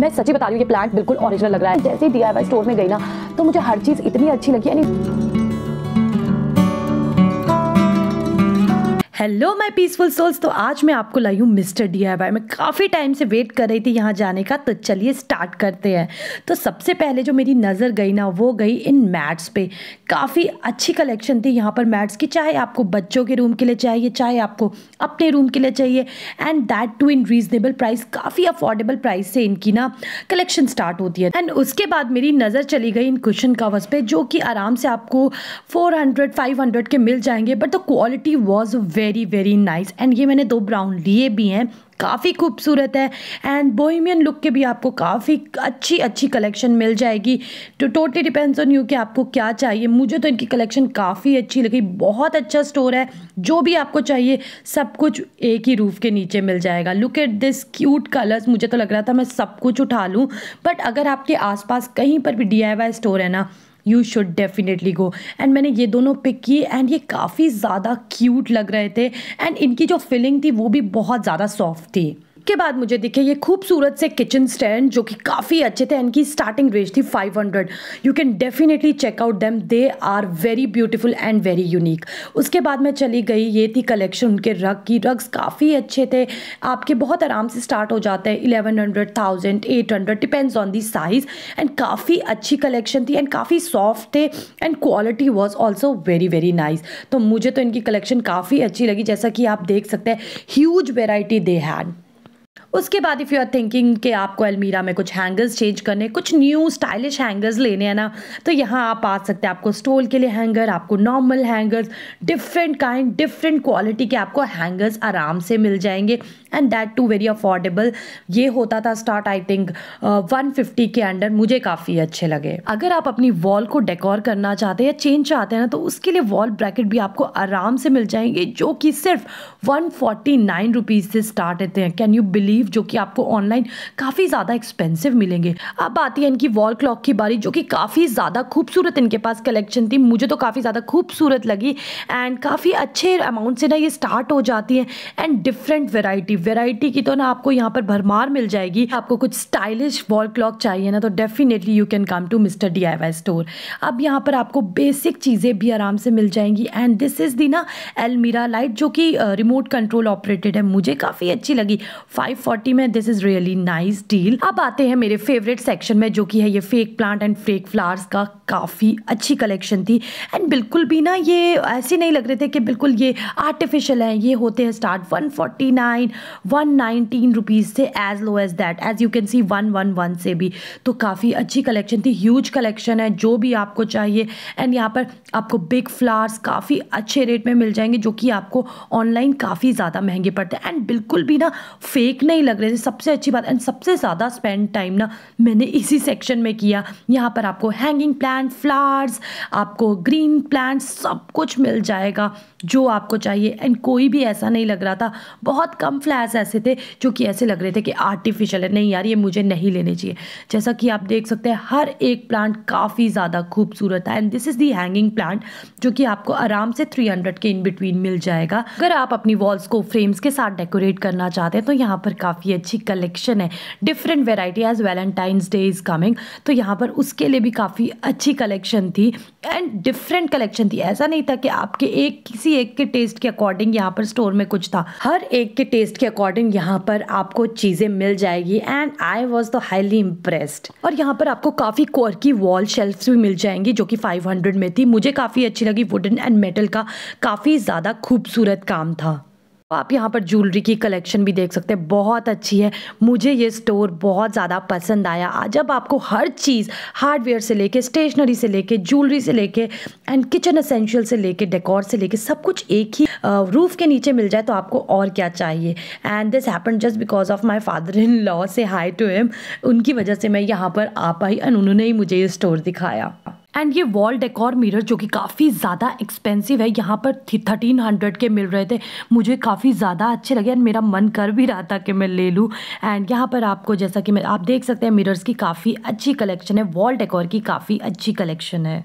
मैं सच्ची बता रही हूँ ये प्लांट बिल्कुल ओरिजिनल लग रहा है जैसे ही डी स्टोर में गई ना तो मुझे हर चीज़ इतनी अच्छी लगी यानी हेलो माय पीसफुल सोल्स तो आज मैं आपको लाई हूँ मिस्टर डी मैं काफ़ी टाइम से वेट कर रही थी यहाँ जाने का तो चलिए स्टार्ट करते हैं तो सबसे पहले जो मेरी नज़र गई ना वो गई इन मैट्स पे काफ़ी अच्छी कलेक्शन थी यहाँ पर मैट्स की चाहे आपको बच्चों के रूम के लिए चाहिए चाहे आपको अपने रूम के लिए चाहिए and that too in reasonable price काफ़ी अफोर्डेबल प्राइस से इनकी ना कलेक्शन स्टार्ट होती है एंड उसके बाद मेरी नज़र चली गई इन कुशन कवर्स पे जो कि आराम से आपको फोर हंड्रेड के मिल जाएंगे but the quality was very very very nice and ये मैंने दो ब्राउन लिए भी हैं काफ़ी खूबसूरत है एंड बोहिमियन लुक के भी आपको काफ़ी अच्छी अच्छी कलेक्शन मिल जाएगी तो टोटली डिपेंड्स ऑन यू कि आपको क्या चाहिए मुझे तो इनकी कलेक्शन काफ़ी अच्छी लगी बहुत अच्छा स्टोर है जो भी आपको चाहिए सब कुछ एक ही रूफ के नीचे मिल जाएगा look at this cute colours मुझे तो लग रहा था मैं सब कुछ उठा लूँ बट अगर आपके आस कहीं पर भी डी स्टोर है ना you should definitely go and मैंने ये दोनों पिक किए एंड ये काफ़ी ज़्यादा क्यूट लग रहे थे एंड इनकी जो फीलिंग थी वो भी बहुत ज़्यादा सॉफ्ट थी उसके बाद मुझे दिखे ये खूबसूरत से किचन स्टैंड जो कि काफ़ी अच्छे थे इनकी स्टार्टिंग रेंज थी 500 you can definitely check out them they are very beautiful and very unique उसके बाद मैं चली गई ये थी कलेक्शन उनके रग की रग्स काफ़ी अच्छे थे आपके बहुत आराम से स्टार्ट हो जाते हैं eleven hundred thousand eight hundred depends on the size and काफ़ी अच्छी कलेक्शन थी एंड काफ़ी सॉफ्ट थे and quality was also very very nice तो मुझे तो इनकी कलेक्शन काफ़ी अच्छी लगी जैसा कि आप देख सकते हैं ह्यूज वेराइटी दे हैड उसके बाद इफ़ यू आर थिंकिंग कि आपको अलमीरा में कुछ हैंगर्स चेंज करने कुछ न्यू स्टाइलिश हैंगर्स लेने हैं ना तो यहाँ आप आ सकते हैं आपको स्टोल के लिए हैंगर आपको normal hangers different kind different quality के आपको हैंगर्स आराम से मिल जाएंगे and that too very affordable ये होता था start I think one fifty के अंडर मुझे काफ़ी अच्छे लगे अगर आप अपनी वॉल को डेकोर करना चाहते हैं या चेंज चाहते हैं ना तो उसके लिए वॉल ब्रैकेट भी आपको आराम से मिल जाएंगे जो कि सिर्फ वन फोर्टी नाइन रुपीज़ से स्टार्ट रहते हैं कैन यू बिलीव स्लीव जो कि आपको ऑनलाइन काफ़ी ज़्यादा एक्सपेंसिव मिलेंगे अब आती है इनकी वॉल क्लॉक की बारी जो कि काफ़ी ज़्यादा खूबसूरत इनके पास कलेक्शन थी मुझे तो काफ़ी ज़्यादा खूबसूरत लगी एंड काफ़ी अच्छे अमाउंट से ना ये स्टार्ट हो जाती है एंड डिफरेंट वेराइटी वेराइटी की तो ना आपको यहाँ पर भरमार मिल जाएगी आपको कुछ स्टाइलिश वॉल क्लॉक चाहिए ना तो definitely you can come to Mister D store अब यहाँ पर आपको बेसिक चीज़ें भी आराम से मिल जाएंगी एंड दिस इज़ दी ना एलमीरा लाइट जो कि रिमोट कंट्रोल ऑपरेटेड है मुझे काफ़ी अच्छी लगी फाइव फोर्टी में this is really nice deal अब आते हैं मेरे फेवरेट सेक्शन में जो कि है ये fake plant and fake flowers का काफ़ी अच्छी कलेक्शन थी एंड बिल्कुल भी ना ये ऐसे नहीं लग रहे थे कि बिल्कुल ये आर्टिफिशियल है ये होते हैं स्टार्ट 149 119 रुपीस से as low as that as you can see 111 से भी तो काफ़ी अच्छी कलेक्शन थी ह्यूज कलेक्शन है जो भी आपको चाहिए एंड यहाँ पर आपको बिग फ्लावर्स काफ़ी अच्छे रेट में मिल जाएंगे जो कि आपको ऑनलाइन काफ़ी ज़्यादा महंगे पड़ते हैं एंड बिल्कुल भी ना फेक नहीं नहीं लग रहे थे सबसे अच्छी बात एंड सबसे ज़्यादा स्पेंड टाइम ना मैंने इसी सेक्शन में किया यहाँ पर आपको हैंगिंग प्लांट फ्लावर्स आपको ग्रीन प्लांट सब कुछ मिल जाएगा जो आपको चाहिए एंड कोई भी ऐसा नहीं लग रहा था बहुत कम फ्लैश ऐसे थे जो कि ऐसे लग रहे थे कि आर्टिफिशियल है नहीं यार ये मुझे नहीं लेने चाहिए जैसा कि आप देख सकते हैं हर एक प्लांट काफ़ी ज़्यादा खूबसूरत है and this is the hanging plant जो कि आपको आराम से 300 के इन बिटवीन मिल जाएगा अगर आप अपनी वॉल्स को फ्रेम्स के साथ डेकोरेट करना चाहते हैं तो यहाँ पर काफ़ी अच्छी कलेक्शन है different variety as Valentine's day is coming तो यहाँ पर उसके लिए भी काफ़ी अच्छी कलेक्शन थी एंड डिफरेंट कलेक्शन थी ऐसा नहीं था कि आपके एक किसी एक के टेस्ट के अकॉर्डिंग यहाँ पर स्टोर में कुछ था हर एक के टेस्ट के अकॉर्डिंग यहाँ पर आपको चीज़ें मिल जाएगी and I was the highly impressed और यहाँ पर आपको काफ़ी कोर की वॉल शेल्फ भी मिल जाएंगी जो कि 500 में थी मुझे काफ़ी अच्छी लगी वुडन एंड मेटल का काफ़ी ज़्यादा खूबसूरत काम था आप यहाँ पर ज्वेलरी की कलेक्शन भी देख सकते हैं बहुत अच्छी है मुझे ये स्टोर बहुत ज़्यादा पसंद आया जब आपको हर चीज़ हार्डवेयर से लेके स्टेशनरी से लेके ज्वेलरी से लेके एंड किचन असेंशियल से लेके डेकोर से लेके सब कुछ एक ही रूफ के नीचे मिल जाए तो आपको और क्या चाहिए and this happen just because of my father in law से हाई टू एम उनकी वजह से मैं यहाँ पर आ पाई एंड उन्होंने ही मुझे ये स्टोर दिखाया एंड ये वॉल डेकोर मिरर जो कि काफ़ी ज़्यादा एक्सपेंसिव है यहाँ पर थर्टीन हंड्रेड के मिल रहे थे मुझे काफ़ी ज़्यादा अच्छे लगे एंड मेरा मन कर भी रहा था कि मैं ले लूँ एंड यहाँ पर आपको जैसा कि मैं आप देख सकते हैं मिरर्स की काफ़ी अच्छी कलेक्शन है वॉल डेकोर की काफ़ी अच्छी कलेक्शन है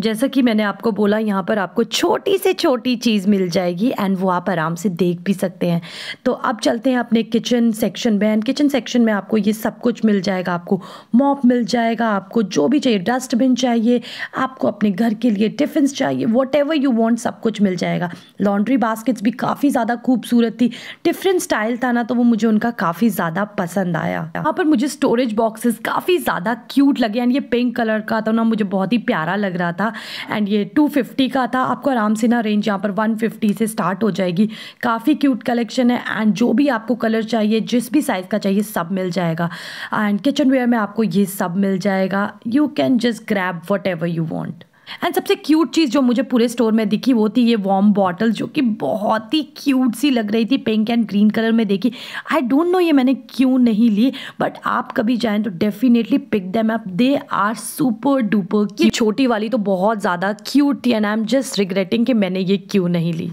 जैसा कि मैंने आपको बोला यहाँ पर आपको छोटी से छोटी चीज़ मिल जाएगी एंड वो आप आराम से देख भी सकते हैं तो अब चलते हैं अपने किचन सेक्शन में एंड किचन सेक्शन में आपको ये सब कुछ मिल जाएगा आपको मॉप मिल जाएगा आपको जो भी चाहिए डस्टबिन चाहिए आपको अपने घर के लिए टिफ़िन चाहिए वॉट एवर यू वॉन्ट सब कुछ मिल जाएगा लॉन्ड्री बास्केट्स भी काफ़ी ज़्यादा खूबसूरत थी डिफरेंट स्टाइल था ना तो वो मुझे उनका काफ़ी ज़्यादा पसंद आया यहाँ पर मुझे स्टोरेज बॉक्सेस काफ़ी ज़्यादा क्यूट लगे एंड ये पिंक कलर का था ना मुझे बहुत ही प्यारा लग रहा था था एंड ये 250 का था आपको आराम से ना रेंज यहाँ पर 150 से स्टार्ट हो जाएगी काफ़ी क्यूट कलेक्शन है एंड जो भी आपको कलर चाहिए जिस भी साइज़ का चाहिए सब मिल जाएगा एंड किचन वेयर में आपको ये सब मिल जाएगा you can just grab whatever you want and सबसे क्यूट चीज़ जो मुझे पूरे स्टोर में दिखी वो थी ये वॉम बॉटल जो कि बहुत ही क्यूट सी लग रही थी पिंक एंड ग्रीन कलर में देखी आई डोंट नो ये मैंने क्यों नहीं ली बट आप कभी जाएँ तो definitely pick them up they are super duper की छोटी वाली तो बहुत ज़्यादा क्यूट थी and I am just regretting कि मैंने ये क्यों नहीं ली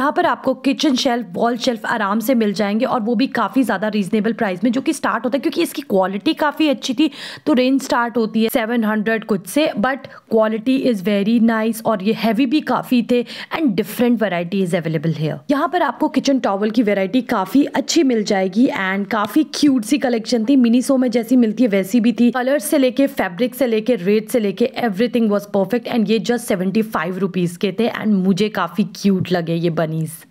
यहाँ पर आपको किचन शेल्फ वॉल शेल्फ आराम से मिल जाएंगे और वो भी काफ़ी ज़्यादा रीजनेबल प्राइस में जो कि स्टार्ट होता है क्योंकि इसकी क्वालिटी काफ़ी अच्छी थी तो रेंज स्टार्ट होती है सेवन हंड्रेड कुछ से but quality is very nice और ये हैवी भी काफ़ी थे and different variety is available है यहाँ पर आपको किचन टॉवल की वेराइटी काफ़ी अच्छी मिल जाएगी एंड काफ़ी क्यूट सी कलेक्शन थी मिनी सो में जैसी मिलती है वैसी भी थी कलर से लेके फैब्रिक से लेके रेट से लेके एवरीथिंग वॉज परफेक्ट एंड ये जस्ट सेवेंटी फाइव रुपीज़ के थे एंड मुझे काफ़ी क्यूट लगे ये बने Companies.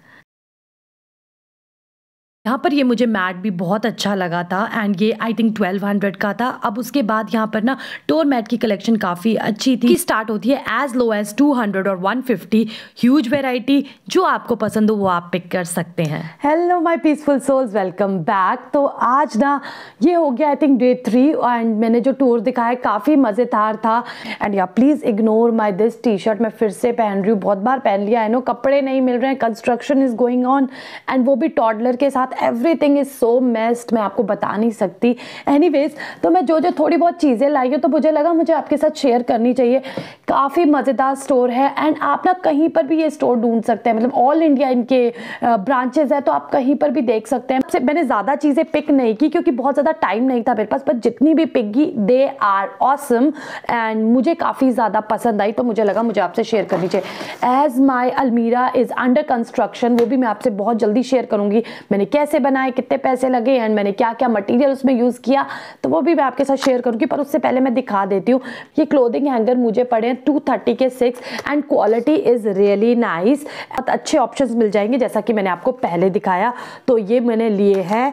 यहाँ पर ये मुझे मैट भी बहुत अच्छा लगा था एंड ये आई थिंक 1200 का था अब उसके बाद यहाँ पर ना टोर मैट की कलेक्शन काफ़ी अच्छी थी स्टार्ट होती है एज लो एज 200 और 150 ह्यूज वैरायटी जो आपको पसंद हो वो आप पिक कर सकते हैं hello my peaceful souls welcome back तो आज ना ये हो गया I think day three and मैंने जो टूर दिखाया काफ़ी मज़ेदार था and yeah please ignore my this T shirt मैं फिर से पहन रही हूँ बहुत बार पहन लिया है नो कपड़े नहीं मिल रहे हैं construction is going on and वो भी टॉडलर के साथ साथ एवरीथिंग इज़ सो मेस्ट मैं आपको बता नहीं सकती एनीवेज तो मैं जो जो थोड़ी बहुत चीज़ें लाई हूँ तो मुझे लगा मुझे आपके साथ शेयर करनी चाहिए काफ़ी मज़ेदार स्टोर है एंड आप ना कहीं पर भी ये स्टोर ढूंढ सकते हैं मतलब ऑल इंडिया इनके ब्रांचेज है तो आप कहीं पर भी देख सकते हैं मैंने ज़्यादा चीज़ें पिक नहीं की क्योंकि बहुत ज़्यादा टाइम नहीं था मेरे पास पर जितनी भी पिक की दे आर ऑसम एंड मुझे काफ़ी ज़्यादा पसंद आई तो मुझे लगा मुझे आपसे शेयर करनी चाहिए एज़ माई अलमीरा इज़ अंडर कंस्ट्रक्शन वो भी मैं आपसे बहुत जल्दी शेयर करूँगी मैंने कैसे बनाए कितने पैसे लगे एंड मैंने क्या क्या मटेरियल उसमें यूज़ किया तो वो भी मैं आपके साथ शेयर करूँगी पर उससे पहले मैं दिखा देती हूँ ये क्लोदिंग हैंगर मुझे पड़े हैं टू थर्टी के six and quality is really nice बहुत अच्छे ऑप्शन मिल जाएंगे जैसा कि मैंने आपको पहले दिखाया तो ये मैंने लिए हैं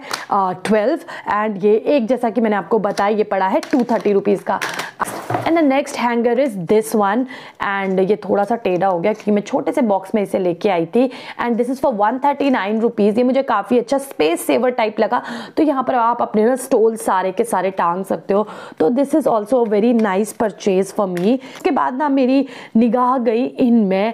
ट्वेल्व एंड ये एक जैसा कि मैंने आपको बताया ये पड़ा है टू थर्टी रुपीज़ का and the next hanger is this one and ये थोड़ा सा टेढ़ा हो गया क्योंकि मैं छोटे से बॉक्स में इसे लेके आई थी and this is for one thirty nine rupees ये मुझे काफ़ी अच्छा स्पेस सेवर टाइप लगा तो यहाँ पर आप अपने ना स्टोल सारे के सारे टांग सकते हो तो this is also very nice purchase for me उसके बाद ना मेरी निगाह गई इनमें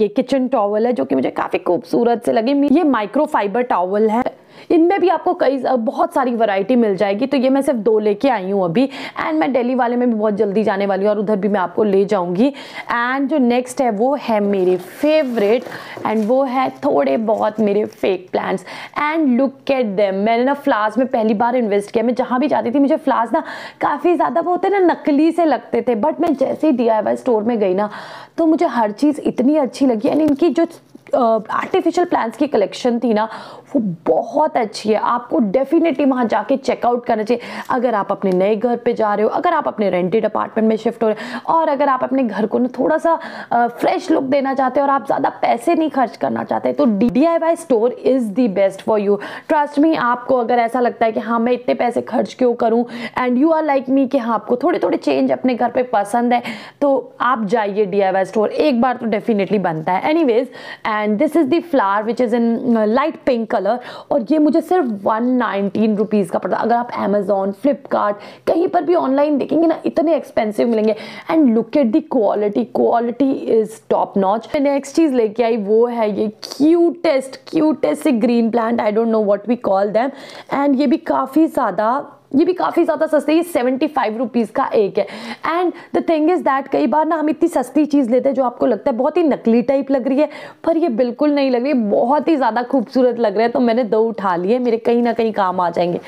ये किचन टॉवल है जो कि मुझे काफ़ी खूबसूरत से लगी ये माइक्रो फाइबर टॉवल है इनमें भी आपको कई बहुत सारी वैरायटी मिल जाएगी तो ये मैं सिर्फ दो लेके आई हूँ अभी एंड मैं दिल्ली वाले में भी बहुत जल्दी जाने वाली हूँ और उधर भी मैं आपको ले जाऊँगी एंड जो नेक्स्ट है वो है मेरे फेवरेट एंड वो है थोड़े बहुत मेरे fake plans and look at them मैंने ना फ्लावर्स में पहली बार इन्वेस्ट किया मैं जहाँ भी जाती थी मुझे फ्लावर्स ना काफ़ी ज़्यादा वो होते ना नकली से लगते थे बट मैं जैसे ही डी स्टोर में गई ना तो मुझे हर चीज़ इतनी अच्छी लगी एंड इनकी जो आर्टिफिशियल प्लांट्स की कलेक्शन थी ना वो बहुत अच्छी है आपको डेफिनेटली वहाँ जाके चेकआउट करना चाहिए अगर आप अपने नए घर पे जा रहे हो अगर आप अपने रेंटेड अपार्टमेंट में शिफ्ट हो रहे हो और अगर आप अपने घर को ना थोड़ा सा फ्रेश लुक देना चाहते हो और आप ज़्यादा पैसे नहीं खर्च करना चाहते तो D I Y store is the best for you trust me आपको अगर ऐसा लगता है कि हाँ मैं इतने पैसे खर्च क्यों करूँ and you are like me कि हाँ आपको थोड़े थोड़े चेंज अपने घर पर पसंद है तो आप जाइए डी आई वाई स्टोर एक बार तो डेफिनेटली बनता है anyways and this is the flower which is in light pink colour और ये मुझे सिर्फ वन नाइनटीन रुपीज़ का पड़ता अगर आप अमेज़ोन फ्लिपकार्ट कहीं पर भी ऑनलाइन देखेंगे ना इतने एक्सपेंसिव मिलेंगे and look at the quality quality is top notch next चीज़ लेके आई वो है ये cutest cutest green plant I don't know what we call them and ये भी काफ़ी ज़्यादा ये भी काफ़ी ज़्यादा सस्ते ये सेवेंटी फाइव रुपीज़ का एक है and the thing is that कई बार ना हम इतनी सस्ती चीज़ लेते हैं जो आपको लगता है बहुत ही नकली टाइप लग रही है पर ये बिल्कुल नहीं लग रही बहुत ही ज़्यादा खूबसूरत लग रहा है तो मैंने दो उठा लिए मेरे कहीं ना कहीं काम आ जाएंगे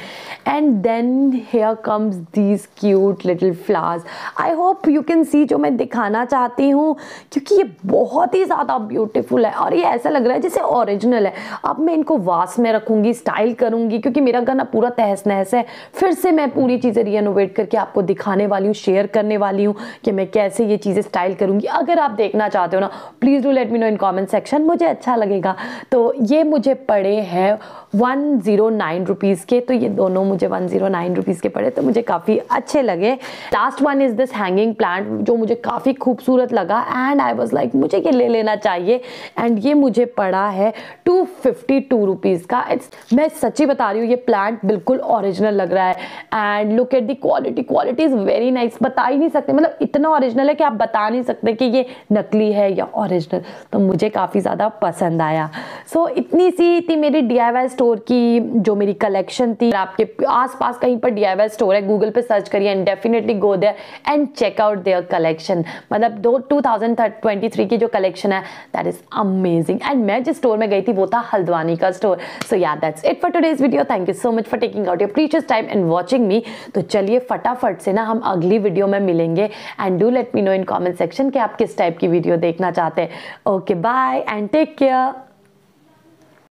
and then here comes these cute little flowers I hope you can see जो मैं दिखाना चाहती हूँ क्योंकि ये बहुत ही ज़्यादा ब्यूटिफुल है और ये ऐसा लग रहा है जैसे ऑरिजिनल है अब मैं इनको वास में रखूँगी स्टाइल करूँगी क्योंकि मेरा गाना पूरा तहस नहस है फिर फिर से मैं पूरी चीज़ें रियनोवेट करके आपको दिखाने वाली हूँ शेयर करने वाली हूँ कि मैं कैसे ये चीज़ें स्टाइल करूँगी अगर आप देखना चाहते हो ना please do let me know in comment section मुझे अच्छा लगेगा तो ये मुझे पड़े हैं वन ज़ीरो नाइन रुपीज़ के तो ये दोनों मुझे वन ज़ीरो नाइन रुपीज़ के पड़े तो मुझे काफ़ी अच्छे लगे last one is this hanging plant जो मुझे काफ़ी खूबसूरत लगा एंड आई वॉज लाइक मुझे ये ले लेना चाहिए एंड ये मुझे पड़ा है टू फिफ्टी टू रुपीज़ का इट्स मैं सच्ची बता रही हूँ ये प्लांट बिल्कुल ओरिजिनल लग रहा है and look at the quality quality is very nice बता ही नहीं सकते मतलब इतना ओरिजिनल है कि आप बता नहीं सकते कि ये नकली है या ओरिजिनल तो मुझे काफ़ी ज़्यादा पसंद आया सो so, इतनी सी थी मेरी डी स्टोर की जो मेरी कलेक्शन थी आपके आस कहीं पर डी स्टोर है गूगल पर सर्च करिए and definitely go there and check out their collection मतलब दो टू की जो कलेक्शन है दैट इज़ अमेजिंग एंड मैं जिस स्टोर में गई थी वो था हल्द्वानी का स्टोर सो या that's it for today's video thank you so much for taking out your precious time and watching me तो चलिए फटाफट से ना हम अगली वीडियो में मिलेंगे and do let me know in comment section कि आप किस टाइप की वीडियो देखना चाहते हैं okay bye and take care